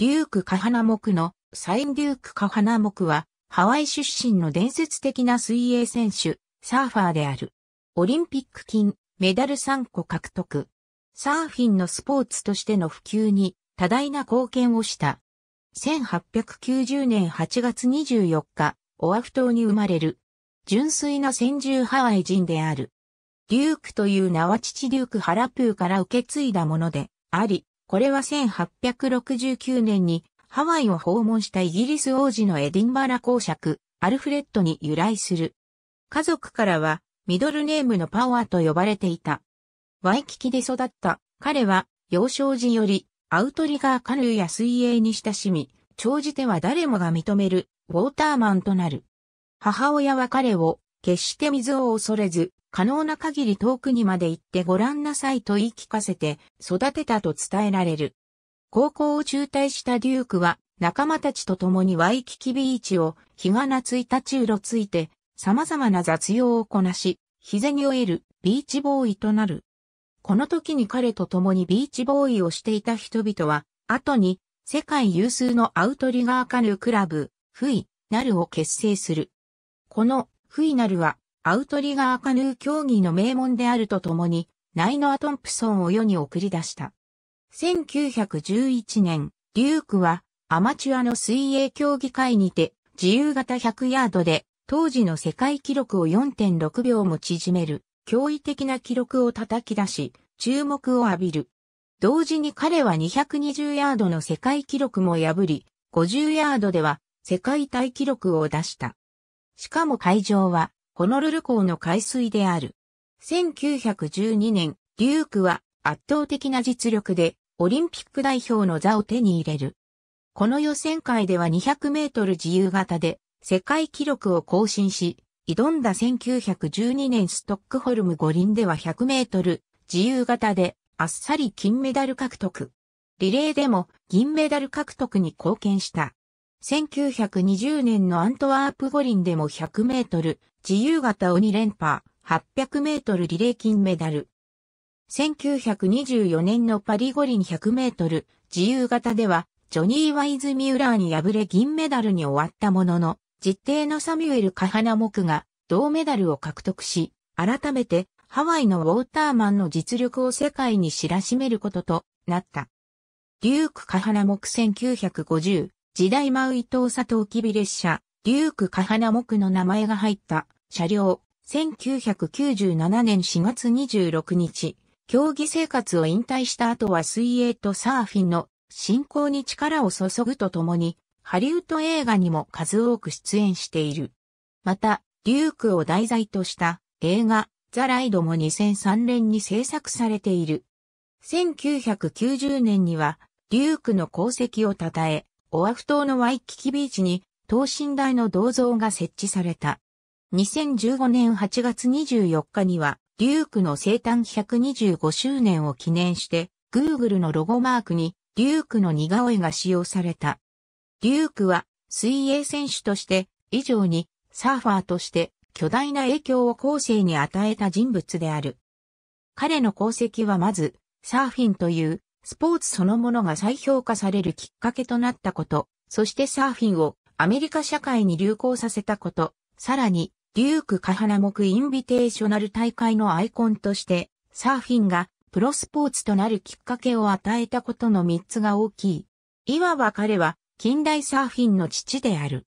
デューク・カハナモクのサイン・デューク・カハナモクは、ハワイ出身の伝説的な水泳選手、サーファーである。オリンピック金、メダル3個獲得。サーフィンのスポーツとしての普及に多大な貢献をした。1890年8月24日、オアフ島に生まれる。純粋な先住ハワイ人である。デュークという名は父デューク・ハラプーから受け継いだものであり、これは1869年にハワイを訪問したイギリス王子のエディンバラ公爵、アルフレッドに由来する。家族からはミドルネームのパワーと呼ばれていた。ワイキキで育った彼は幼少時よりアウトリガーカヌーや水泳に親しみ、長じては誰もが認めるウォーターマンとなる。母親は彼を決して水を恐れず、可能な限り遠くにまで行ってご覧なさいと言い聞かせて育てたと伝えられる。高校を中退したデュークは仲間たちと共にワイキキビーチを日が夏いたちうろついて様々な雑用をこなし、日銭を得るビーチボーイとなる。この時に彼と共にビーチボーイをしていた人々は、後に世界有数のアウトリガーカヌークラブ、フイ、ナルを結成する。このフイナルは、アウトリガーカヌー競技の名門であるとともに、ナイノア・トンプソンを世に送り出した。1911年、デュークは、アマチュアの水泳競技会にて、自由形100ヤードで、当時の世界記録を4.6秒も縮める、驚異的な記録を叩き出し、注目を浴びる。同時に彼は220ヤードの世界記録も破り、50ヤードでは世界大記録を出した。しかも会場は、ホノルル港の海水である。1912年、デュークは圧倒的な実力でオリンピック代表の座を手に入れる。この予選会では200メートル自由形で世界記録を更新し、挑んだ1912年ストックホルム五輪では100メートル自由形であっさり金メダル獲得。リレーでも銀メダル獲得に貢献した。1920年のアントワープ五輪でも100メートル、自由形を2連覇、800メートルリレー金メダル。1924年のパリ五輪100メートル、自由形では、ジョニー・ワイズ・ミューラーに敗れ銀メダルに終わったものの、実定のサミュエル・カハナモクが銅メダルを獲得し、改めてハワイのウォーターマンの実力を世界に知らしめることとなった。デューク・カハナモク1950、時代マウイ島佐藤キビ列車、デュークカハナモクの名前が入った車両、1997年4月26日、競技生活を引退した後は水泳とサーフィンの進行に力を注ぐとともに、ハリウッド映画にも数多く出演している。また、デュークを題材とした映画、ザ・ライドも2003年に制作されている。1990年には、デュークの功績を称え、オアフ島のワイキキビーチに等身大の銅像が設置された。2015年8月24日には、デュークの生誕125周年を記念して、Google のロゴマークに、デュークの似顔絵が使用された。デュークは、水泳選手として、以上に、サーファーとして、巨大な影響を後世に与えた人物である。彼の功績はまず、サーフィンというスポーツそのものが再評価されるきっかけとなったこと、そしてサーフィンをアメリカ社会に流行させたこと、さらに、デューク・カハナモク・インビテーショナル大会のアイコンとして、サーフィンがプロスポーツとなるきっかけを与えたことの3つが大きい。いわば彼は近代サーフィンの父である。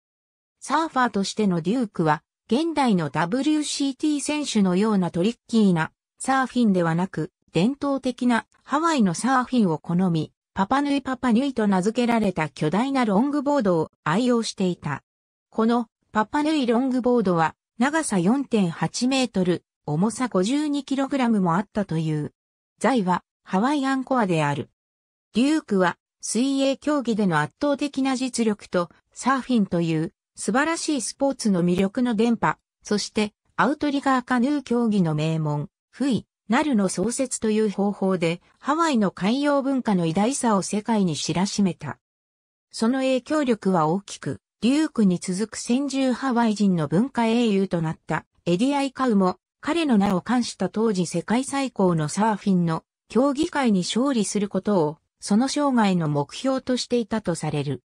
サーファーとしてのデュークは、現代の WCT 選手のようなトリッキーなサーフィンではなく、伝統的なハワイのサーフィンを好み、パパヌイパパヌイと名付けられた巨大なロングボードを愛用していた。このパパヌイロングボードは長さ4.8メートル、重さ5 2ラムもあったという。財はハワイアンコアである。デュークは水泳競技での圧倒的な実力とサーフィンという素晴らしいスポーツの魅力の伝播、そしてアウトリガーカヌー競技の名門、フイ、ナルの創設という方法で、ハワイの海洋文化の偉大さを世界に知らしめた。その影響力は大きく、デュークに続く先住ハワイ人の文化英雄となったエディアイカウも、彼の名を冠した当時世界最高のサーフィンの競技会に勝利することを、その生涯の目標としていたとされる。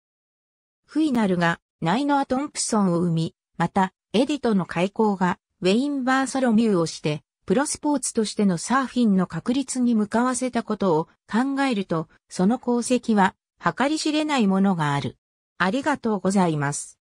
フイナルがナイノア・トンプソンを生み、また、エディとの開口がウェイン・バーソロミューをして、プロスポーツとしてのサーフィンの確立に向かわせたことを考えると、その功績は計り知れないものがある。ありがとうございます。